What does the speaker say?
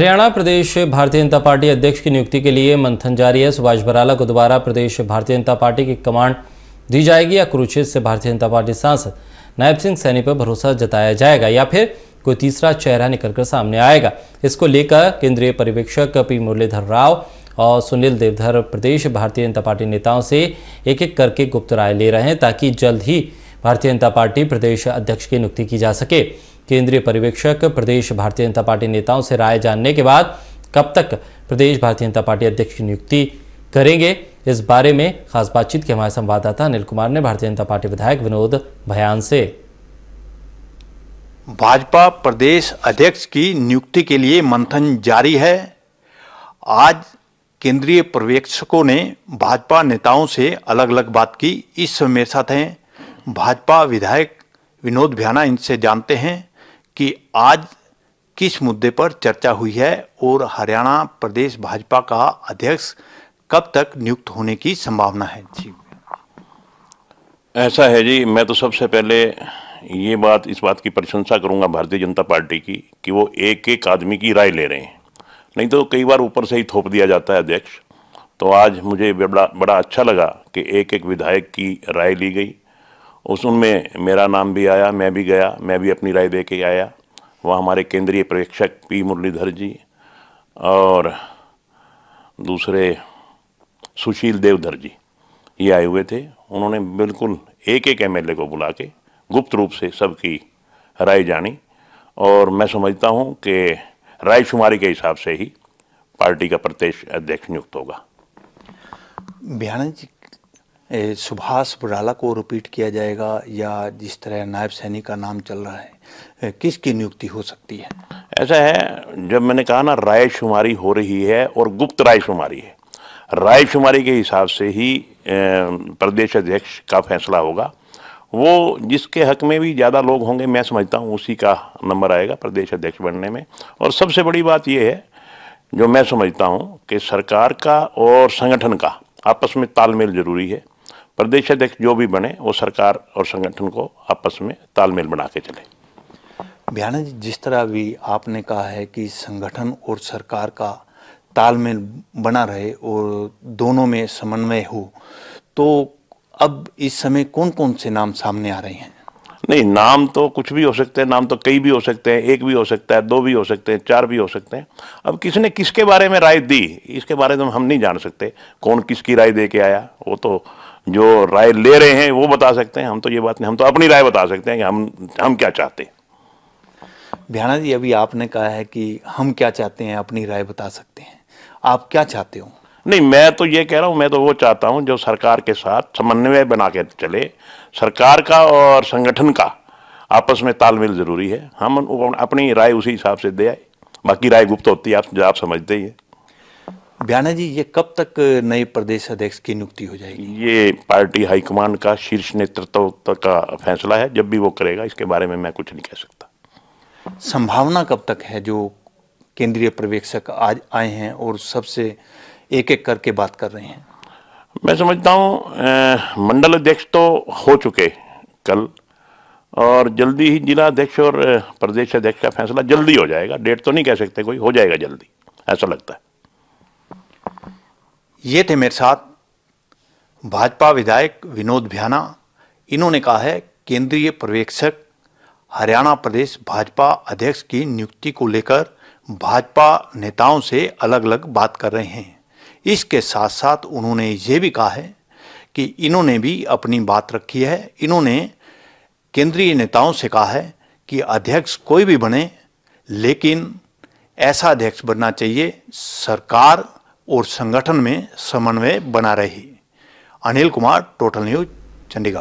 हरियाणा प्रदेश भारतीय जनता पार्टी अध्यक्ष की नियुक्ति के लिए मंथन जारी है सुभाष बराला को दोबारा प्रदेश भारतीय जनता पार्टी की कमांड दी जाएगी या कुरुक्षेत्र से भारतीय जनता पार्टी सांसद नायब सिंह सैनी पर भरोसा जताया जाएगा या फिर कोई तीसरा चेहरा निकलकर सामने आएगा इसको लेकर केंद्रीय पर्यवेक्षक पी मुरलीधर राव और सुनील देवधर प्रदेश भारतीय जनता पार्टी नेताओं से एक एक करके गुप्त राय ले रहे हैं ताकि जल्द ही भारतीय जनता पार्टी प्रदेश अध्यक्ष की नियुक्ति की जा सके केंद्रीय पर्यवेक्षक प्रदेश भारतीय जनता पार्टी नेताओं से राय जानने के बाद कब तक प्रदेश भारतीय जनता पार्टी अध्यक्ष की नियुक्ति करेंगे इस बारे में खास बातचीत की हमारे संवाददाता अनिल कुमार ने भारतीय जनता पार्टी विधायक विनोद भयान से भाजपा प्रदेश अध्यक्ष की नियुक्ति के लिए मंथन जारी है आज केंद्रीय पर्यवेक्षकों ने भाजपा नेताओं से अलग अलग बात की इस समय मेरे साथ हैं भाजपा विधायक विनोद भ्याना इनसे जानते हैं कि आज किस मुद्दे पर चर्चा हुई है और हरियाणा प्रदेश भाजपा का अध्यक्ष कब तक नियुक्त होने की संभावना है जी ऐसा है जी मैं तो सबसे पहले ये बात इस बात की प्रशंसा करूंगा भारतीय जनता पार्टी की कि वो एक एक आदमी की राय ले रहे हैं नहीं तो कई बार ऊपर से ही थोप दिया जाता है अध्यक्ष तो आज मुझे बड़ा बड़ा अच्छा लगा कि एक एक विधायक की राय ली गई उस उनमें मेरा नाम भी आया मैं भी गया मैं भी अपनी राय दे के आया वह हमारे केंद्रीय प्रेक्षक पी मुरलीधर जी और दूसरे सुशील देवधर जी ये आए हुए थे उन्होंने बिल्कुल एक एक एम को बुला के गुप्त रूप से सबकी राय जानी और मैं समझता हूँ कि रायशुमारी के हिसाब से ही पार्टी का प्रदेश अध्यक्ष नियुक्त होगा बिहार जी सुभाष बुराला को रिपीट किया जाएगा या जिस तरह नायब सैनी का नाम चल रहा है किसकी नियुक्ति हो सकती है ऐसा है जब मैंने कहा ना राय शुमारी हो रही है और गुप्त राय शुमारी है राय शुमारी के हिसाब से ही प्रदेश अध्यक्ष का फैसला होगा वो जिसके हक में भी ज़्यादा लोग होंगे मैं समझता हूँ उसी का नंबर आएगा प्रदेश अध्यक्ष बनने में और सबसे बड़ी बात यह है जो मैं समझता हूँ कि सरकार का और संगठन का आपस में तालमेल जरूरी है प्रदेश अध्यक्ष जो भी बने वो सरकार और संगठन को आपस में तालमेल बना के चले बयाना जी जिस तरह भी आपने कहा है कि संगठन और सरकार का तालमेल बना रहे और दोनों में समन्वय हो तो अब इस समय कौन कौन से नाम सामने आ रहे हैं नहीं नाम तो कुछ भी हो सकते हैं नाम तो कई भी हो सकते हैं एक भी हो सकता है दो भी हो सकते हैं चार भी हो सकते हैं अब किसने किसके बारे में राय दी इसके बारे में तो हम नहीं जान सकते कौन किसकी राय दे के आया वो तो जो राय ले रहे हैं वो बता सकते हैं हम तो ये बात नहीं हम तो अपनी राय बता सकते हैं कि हम हम क्या चाहते हैं भ्याना जी अभी आपने कहा है कि हम क्या चाहते हैं अपनी राय बता सकते हैं आप क्या चाहते हो नहीं मैं तो ये कह रहा हूँ मैं तो वो चाहता हूँ जो सरकार के साथ समन्वय बना के चले सरकार का और संगठन का आपस में तालमेल ज़रूरी है हम अपनी राय उसी हिसाब से दे आए बाकी राय गुप्त होती है आप आप समझते ही है बयाना जी ये कब तक नए प्रदेश अध्यक्ष की नियुक्ति हो जाएगी ये पार्टी हाईकमान का शीर्ष नेतृत्व का फैसला है जब भी वो करेगा इसके बारे में मैं कुछ नहीं कह सकता संभावना कब तक है जो केंद्रीय पर्यवेक्षक आज आए हैं और सबसे एक एक करके बात कर रहे हैं मैं समझता हूँ मंडल अध्यक्ष तो हो चुके कल और जल्दी ही जिला अध्यक्ष और प्रदेश अध्यक्ष का फैसला जल्दी हो जाएगा डेट तो नहीं कह सकते कोई हो जाएगा जल्दी ऐसा लगता है ये थे मेरे साथ भाजपा विधायक विनोद भ्याना इन्होंने कहा है केंद्रीय पर्यवेक्षक हरियाणा प्रदेश भाजपा अध्यक्ष की नियुक्ति को लेकर भाजपा नेताओं से अलग अलग बात कर रहे हैं इसके साथ साथ उन्होंने ये भी कहा है कि इन्होंने भी अपनी बात रखी है इन्होंने केंद्रीय नेताओं से कहा है कि अध्यक्ष कोई भी बने लेकिन ऐसा अध्यक्ष बनना चाहिए सरकार और संगठन में समन्वय बना रहे अनिल कुमार टोटल न्यूज चंडीगढ़